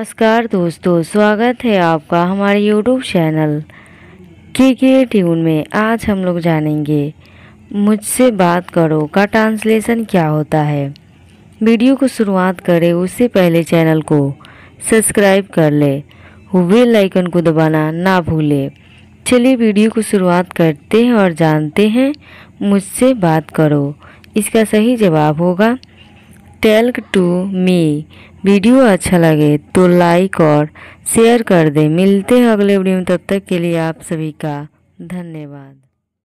नमस्कार दोस्तों स्वागत है आपका हमारे YouTube चैनल के के ट्यून में आज हम लोग जानेंगे मुझसे बात करो का ट्रांसलेशन क्या होता है वीडियो को शुरुआत करें उससे पहले चैनल को सब्सक्राइब कर ले बेल आइकन को दबाना ना भूले चलिए वीडियो को शुरुआत करते हैं और जानते हैं मुझसे बात करो इसका सही जवाब होगा टेल्क टू मी वीडियो अच्छा लगे तो लाइक और शेयर कर दें मिलते हैं अगले वीडियो में तब तक के लिए आप सभी का धन्यवाद